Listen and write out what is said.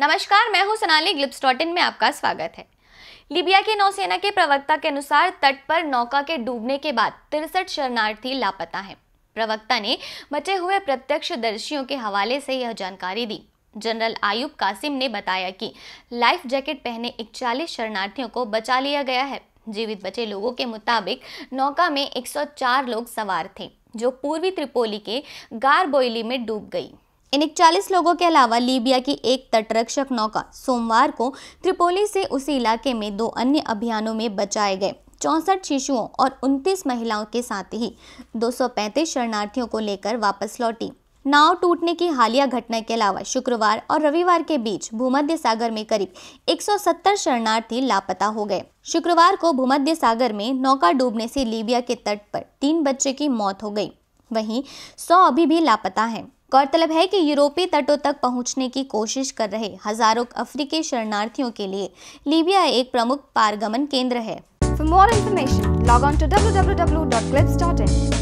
नमस्कार मैं हूं सोनाली ग्लिप्स में आपका स्वागत है लीबिया के नौसेना के प्रवक्ता के अनुसार तट पर नौका के डूबने के बाद तिरसठ शरणार्थी लापता हैं प्रवक्ता ने बचे हुए प्रत्यक्ष दर्शियों के हवाले से यह जानकारी दी जनरल आयुब कासिम ने बताया कि लाइफ जैकेट पहने इकचालीस शरणार्थियों को बचा लिया गया है जीवित बचे लोगों के मुताबिक नौका में 104 लोग सवार थे जो पूर्वी त्रिपोली के गारबोइली में डूब गई इन इकचालीस लोगों के अलावा लीबिया की एक तटरक्षक नौका सोमवार को त्रिपोली से उसी इलाके में दो अन्य अभियानों में बचाए गए चौंसठ शिशुओं और 29 महिलाओं के साथ ही 235 शरणार्थियों को लेकर वापस लौटी नाव टूटने की हालिया घटना के अलावा शुक्रवार और रविवार के बीच भूमध्य सागर में करीब 170 शरणार्थी लापता हो गए शुक्रवार को भूमध्य सागर में नौका डूबने से लीबिया के तट पर तीन बच्चे की मौत हो गई वहीं 100 अभी भी लापता हैं। गौरतलब है कि यूरोपीय तटों तक पहुंचने की कोशिश कर रहे हजारों अफ्रीकी शरणार्थियों के लिए लीबिया एक प्रमुख पारगमन केंद्र है for more information log on to W